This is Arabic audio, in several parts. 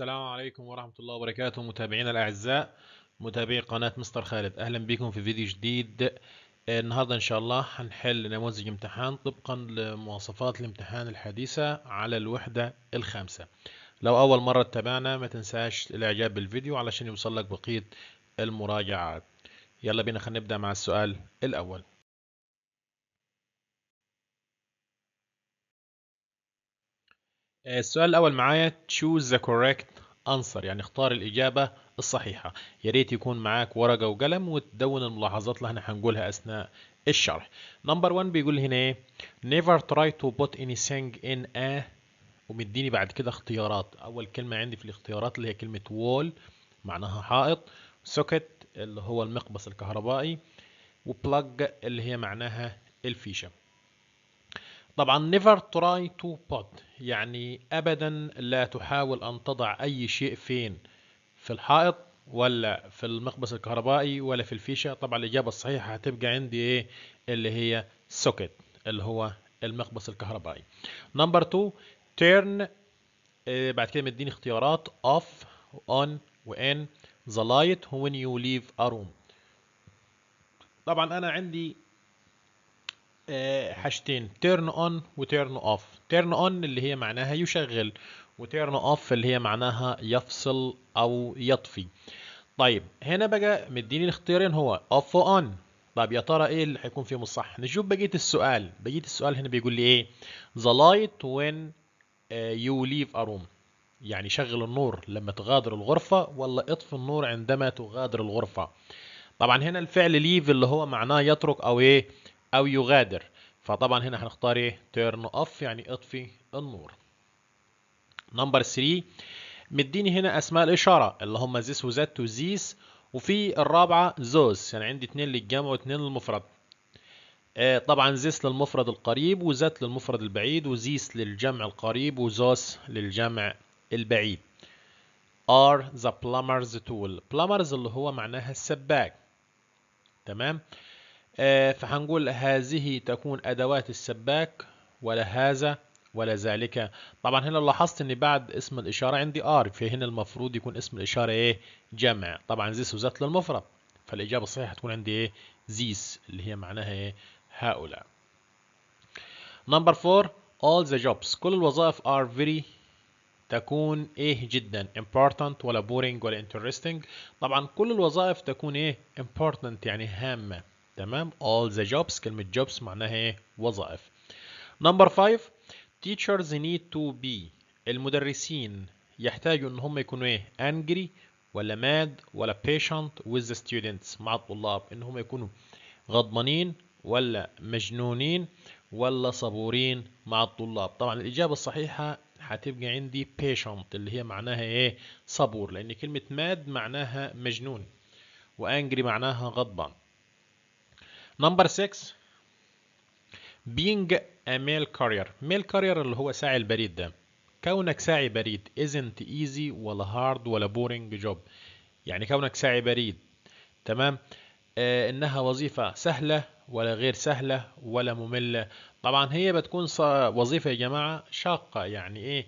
السلام عليكم ورحمة الله وبركاته متابعينا الأعزاء متابعي قناة مستر خالد أهلا بكم في فيديو جديد آه، النهاردة إن شاء الله هنحل نموذج امتحان طبقا لمواصفات الامتحان الحديثة على الوحدة الخامسة لو أول مرة تتابعنا ما تنساش الإعجاب بالفيديو علشان يوصل لك بقية المراجعات يلا بينا خلينا نبدأ مع السؤال الأول آه، السؤال الأول معايا choose the correct answer يعني اختار الإجابة الصحيحة يا ريت يكون معاك ورقة وقلم وتدون الملاحظات اللي احنا هنقولها أثناء الشرح نمبر 1 بيقول هنا ايه never try to put anything in a ومديني بعد كده اختيارات أول كلمة عندي في الاختيارات اللي هي كلمة wall معناها حائط socket اللي هو المقبس الكهربائي وplug اللي هي معناها الفيشة طبعا never try to put يعني ابدا لا تحاول ان تضع اي شيء فين في الحائط ولا في المقبس الكهربائي ولا في الفيشه طبعا الاجابه الصحيحه هتبقى عندي ايه اللي هي socket اللي هو المقبس الكهربائي نمبر 2 turn إيه، بعد كده مديني اختيارات off on وان the light when you leave a room طبعا انا عندي آه، حاجتين تيرن اون وتيرن اوف تيرن اون اللي هي معناها يشغل وتيرن اوف اللي هي معناها يفصل او يطفي طيب هنا بقى مديني الاختيارين هو اوف اون طب يا ترى ايه اللي هيكون فيهم الصح نشوف بقيه السؤال بقيه السؤال هنا بيقول لي ايه ذا لايت وين يو ليف اروم يعني شغل النور لما تغادر الغرفة ولا اطفي النور عندما تغادر الغرفة طبعا هنا الفعل ليف اللي هو معناه يترك او ايه او يغادر فطبعا هنا هنختار ايه تيرن اوف يعني اطفي النور نمبر 3 مديني هنا اسماء الاشاره اللي هم ذيس وذات وزيس وفي الرابعه زوز يعني عندي اتنين للجمع واثنين للمفرد آه، طبعا ذيس للمفرد القريب وذات للمفرد البعيد وذيس للجمع القريب وزوس للجمع البعيد are the plumbers tool plumbers اللي هو معناها السباك تمام آه، فهنقول هذه تكون أدوات السباك ولا هذا ولا ذلك طبعا هنا لاحظت ان بعد اسم الاشاره عندي ار فهنا المفروض يكون اسم الاشاره ايه جمع طبعا زيس وذات للمفرد فالاجابه الصحيحه هتكون عندي ايه زيس اللي هي معناها ايه هؤلاء نمبر 4 all the jobs كل الوظائف are very تكون ايه جدا important ولا boring ولا interesting طبعا كل الوظائف تكون ايه important يعني هامه تمام all the jobs كلمة jobs معناها ايه وظائف نمبر 5 teachers need to be المدرسين يحتاجوا ان هم يكونوا ايه angry ولا mad ولا patient with the students مع الطلاب ان هم يكونوا غضبانين ولا مجنونين ولا صبورين مع الطلاب طبعا الإجابة الصحيحة هتبقى عندي patient اللي هي معناها ايه صبور لأن كلمة mad معناها مجنون وانجري معناها غضبان نمبر 6 being a mail carrier mail carrier اللي هو ساعي البريد ده كونك ساعي بريد isn't easy ولا hard ولا boring job يعني كونك ساعي بريد تمام آه انها وظيفة سهلة ولا غير سهلة ولا مملة طبعا هي بتكون وظيفة يا جماعة شاقة يعني ايه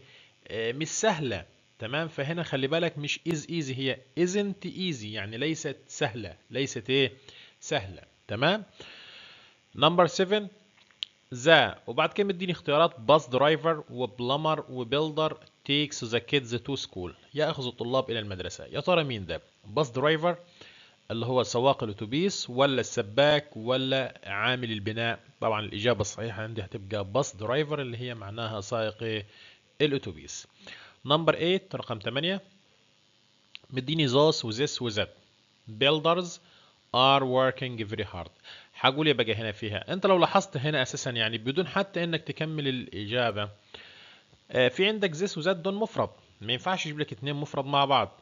آه مش سهلة تمام فهنا خلي بالك مش is easy هي isn't easy يعني ليست سهلة ليست ايه سهلة تمام نمبر 7 ذا وبعد كده مديني اختيارات باص درايفر وبلمر وبيلدر تيكس ذا كيدز تو سكول ياخذ الطلاب الى المدرسه يا ترى مين ده باص درايفر اللي هو سواق الاتوبيس ولا السباك ولا عامل البناء طبعا الاجابه الصحيحه عندي هتبقى باص درايفر اللي هي معناها سائق الاتوبيس نمبر 8 رقم 8 مديني زوس وزيس وزت بيلدرز are working very hard هقول يا بقى هنا فيها انت لو لاحظت هنا اساسا يعني بدون حتى انك تكمل الاجابه آه، في عندك زيس وزاد دون مفرد ما ينفعش يجيب لك اثنين مفرد مع بعض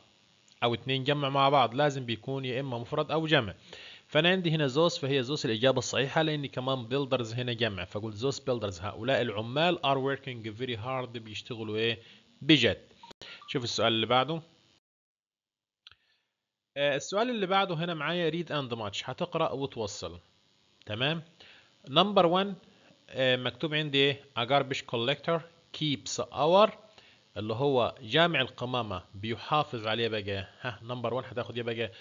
او اثنين جمع مع بعض لازم بيكون يا اما مفرد او جمع فانا عندي هنا زوس فهي زوس الاجابه الصحيحه لان كمان بيلدرز هنا جمع فقول زوس بيلدرز هؤلاء العمال are working very hard بيشتغلوا ايه بجد شوف السؤال اللي بعده آه، السؤال اللي بعده هنا معايا read and match هتقرأ وتوصل تمام نمبر 1 آه، مكتوب عندي ايه a garbage collector keeps our اللي هو جامع القمامة بيحافظ عليه بقى ها نمبر 1 هتاخد ايه بقى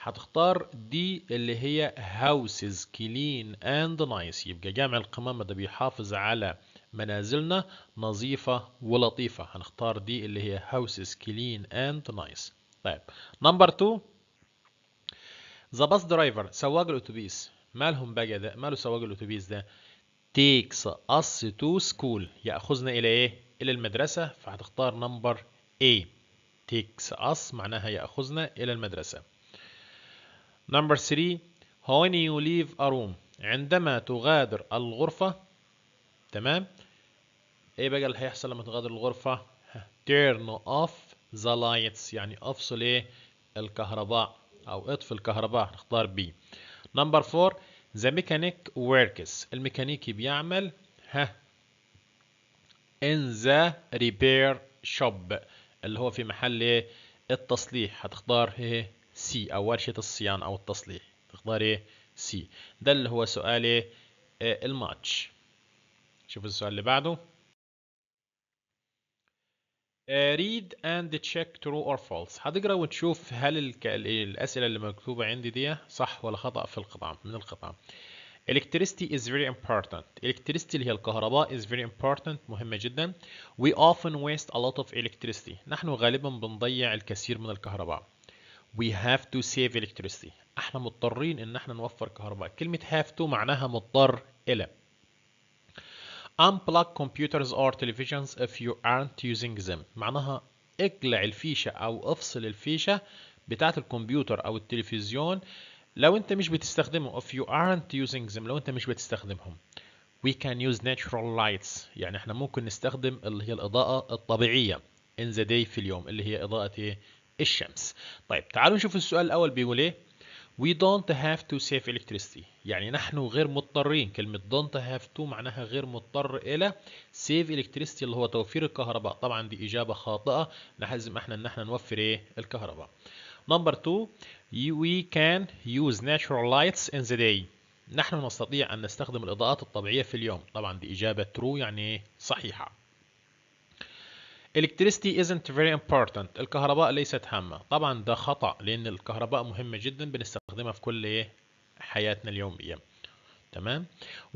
هتختار دي اللي هي houses clean and nice يبقى جامع القمامة ده بيحافظ على منازلنا نظيفة ولطيفة هنختار دي اللي هي houses clean and nice طيب نمبر 2 ذا باص درايفر سواق الاتوبيس مالهم بقى ده ماله سواق الاتوبيس ده تيكس اس تو سكول ياخذنا الى ايه الى المدرسه فهتختار نمبر اي تيكس اس معناها ياخذنا الى المدرسه نمبر 3 هوني يو ليف ا روم عندما تغادر الغرفه تمام ايه بقى اللي هيحصل لما تغادر الغرفه تيرن اوف ذا لايتس يعني افصل ايه الكهرباء أو إطفي الكهرباء نختار بي نمبر فور ذا ميكانيك وركس الميكانيكي بيعمل ها in the repair shop اللي هو في محل إيه؟ التصليح هتختار ايه سي او ورشة الصيانة او التصليح تختار ايه سي ده اللي هو سؤال إيه؟ آه، الماتش شوف السؤال اللي بعده آه، read and check true or false هتقرا وتشوف هل الاسئله اللي مكتوبه عندي دي صح ولا خطا في القطع من القطع electricity is very important electricity اللي هي الكهرباء is very important مهمة جدا we often waste a lot of electricity نحن غالبا بنضيع الكثير من الكهرباء we have to save electricity احنا مضطرين ان احنا نوفر كهرباء كلمة have to معناها مضطر الى unplug computers or televisions if you aren't using them معناها اقلع الفيشة او افصل الفيشة بتاعة الكمبيوتر او التلفزيون لو انت مش بتستخدمه if you aren't using them لو انت مش بتستخدمهم we can use natural lights يعني احنا ممكن نستخدم اللي هي الاضاءة الطبيعية in the day في اليوم اللي هي اضاءة ايه الشمس طيب تعالوا نشوف السؤال الاول بيقول ايه We don't have to save electricity يعني نحن غير مضطرين كلمة don't have to معناها غير مضطر إلى save electricity اللي هو توفير الكهرباء طبعا دي إجابة خاطئة لازم احنا إن احنا نوفر إيه الكهرباء Number two we can use natural lights in the day نحن نستطيع أن نستخدم الإضاءات الطبيعية في اليوم طبعا دي إجابة true يعني صحيحة electricity isn't very important الكهرباء ليست هامة طبعا ده خطأ لأن الكهرباء مهمة جدا بنستخدمها في كل حياتنا اليومية تمام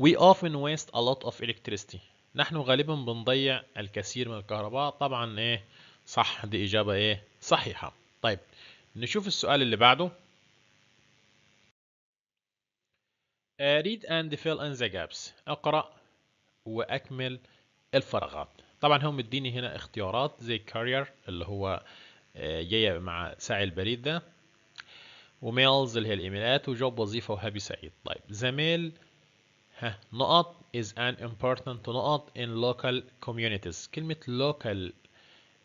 we often waste a lot of electricity نحن غالبا بنضيع الكثير من الكهرباء طبعا إيه صح دي إجابة إيه صحيحة طيب نشوف السؤال اللي بعده uh, read and fill in the gaps اقرأ وأكمل الفراغات طبعا هو مديني هنا اختيارات زي كارير اللي هو آه، جاية مع سعي البريد ده وميلز اللي هي الايميلات وجوب وظيفة وهابي سعيد طيب زميل ها نقط is an important نقط in local communities كلمة local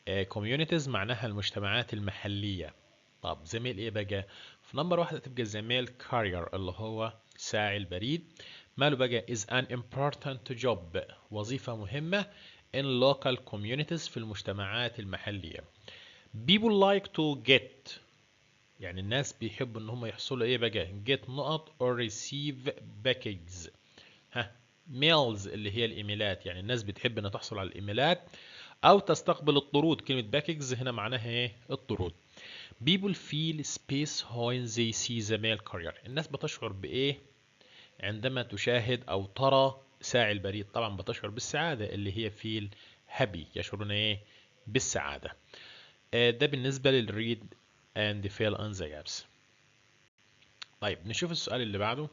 آه، communities معناها المجتمعات المحلية طب زميل ايه بقى في نمبر واحد تبقى زميل كارير اللي هو ساعي البريد ماله بقى is an important job وظيفة مهمة in local communities في المجتمعات المحلية people like to get يعني الناس بيحبوا ان هم يحصلوا ايه بقى get نقط or receive packages ها mails اللي هي الايميلات يعني الناس بتحب انها تحصل على الايميلات او تستقبل الطرود كلمة باكجز هنا معناها ايه الطرود people feel space when they see the mail courier الناس بتشعر بايه عندما تشاهد او ترى ساعي البريد طبعا بتشعر بالسعادة اللي هي فيل هابي يشعرون ايه بالسعادة آه، ده بالنسبة للريد اند فيل ان ذا جابس طيب نشوف السؤال اللي بعده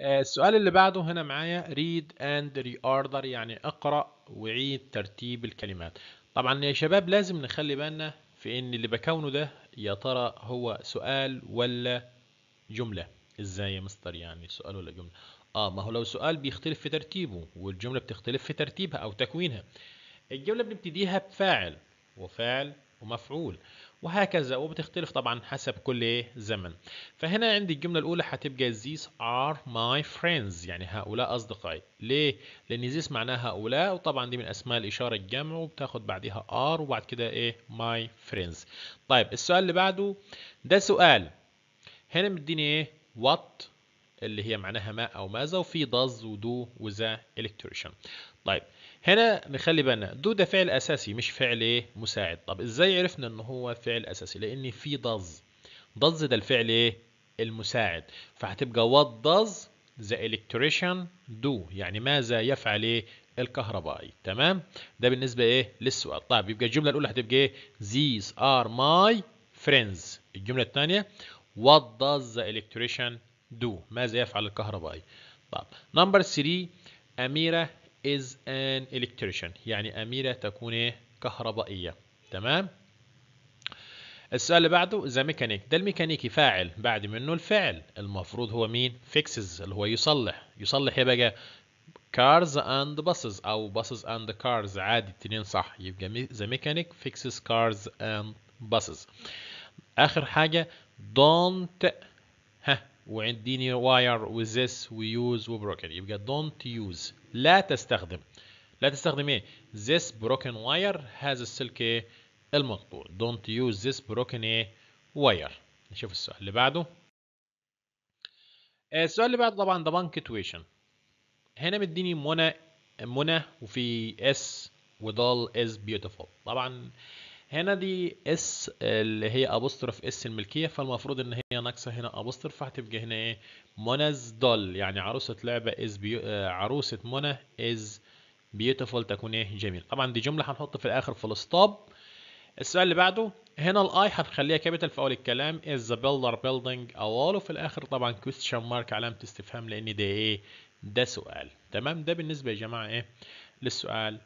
آه، السؤال اللي بعده هنا معايا read and reorder يعني اقرأ وعيد ترتيب الكلمات طبعا يا شباب لازم نخلي بالنا في ان اللي بكونه ده يا ترى هو سؤال ولا جمله ازاي يا مستر يعني سؤال ولا جمله اه ما هو لو سؤال بيختلف في ترتيبه والجمله بتختلف في ترتيبها او تكوينها الجمله بنبتديها بفاعل وفاعل ومفعول وهكذا وبتختلف طبعا حسب كل زمن فهنا عندي الجملة الأولى هتبقى these are my friends يعني هؤلاء أصدقائي ليه؟ لأن these معناها هؤلاء وطبعا دي من أسماء الإشارة الجمع وبتاخد بعدها are وبعد كده إيه my friends طيب السؤال اللي بعده ده سؤال هنا مديني إيه؟ وات اللي هي معناها ما او ماذا وفي داز ودو وذا الكتريشن طيب هنا نخلي بالنا دو ده فعل اساسي مش فعل ايه مساعد طب ازاي عرفنا ان هو فعل اساسي لان في داز داز ده الفعل ايه المساعد فهتبقى وات داز ذا الكتريشن دو يعني ماذا يفعل ايه الكهربائي تمام ده بالنسبه ايه للسؤال طيب يبقى الجمله الاولى هتبقى ايه these are my friends الجمله الثانيه What does the electrician do ماذا يفعل الكهربائي طب نمبر 3 أميرة is an electrician يعني أميرة تكون ايه كهربائية تمام السؤال اللي بعده ذا ميكانيك ده الميكانيكي فاعل بعد منه الفعل المفروض هو مين فيكسز اللي هو يصلح يصلح ايه بقى cars and buses او buses and cars عادي التنين صح يبقى ذا ميكانيك fixes cars and buses اخر حاجه don't ها وعنديني wire وthis وuse وبروكن يبقى don't use لا تستخدم لا تستخدم ايه this broken wire هذا السلك إيه؟ المقطوع don't use this broken إيه؟ wire نشوف السؤال اللي بعده آه، السؤال اللي بعده طبعا ده تويشن هنا مديني منى منى وفي اس وضال از بيوتيفول طبعا هنا دي اس اللي هي ابوستروف اس الملكيه فالمفروض ان هي ناقصه هنا ابوستروف فهتبقى هنا ايه مناز دول يعني عروسه لعبه از آه، عروسه منى از بيوتيفول تكون ايه جميل طبعا دي جمله هنحط في الاخر في الستوب السؤال اللي بعده هنا الاي هنخليها كابيتال في اول الكلام از ذا بيلدر بيلدينج اوله في الاخر طبعا كويستشن مارك علامه استفهام لان ده ايه ده سؤال تمام ده بالنسبه يا جماعه ايه للسؤال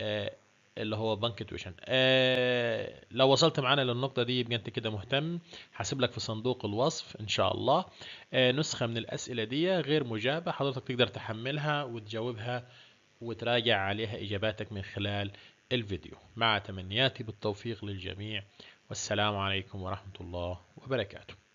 آه اللي هو بنك تويشن آه لو وصلت معانا للنقطه دي يبقى انت كده مهتم هسيب لك في صندوق الوصف ان شاء الله آه نسخه من الاسئله دي غير مجابه حضرتك تقدر تحملها وتجاوبها وتراجع عليها اجاباتك من خلال الفيديو مع تمنياتي بالتوفيق للجميع والسلام عليكم ورحمه الله وبركاته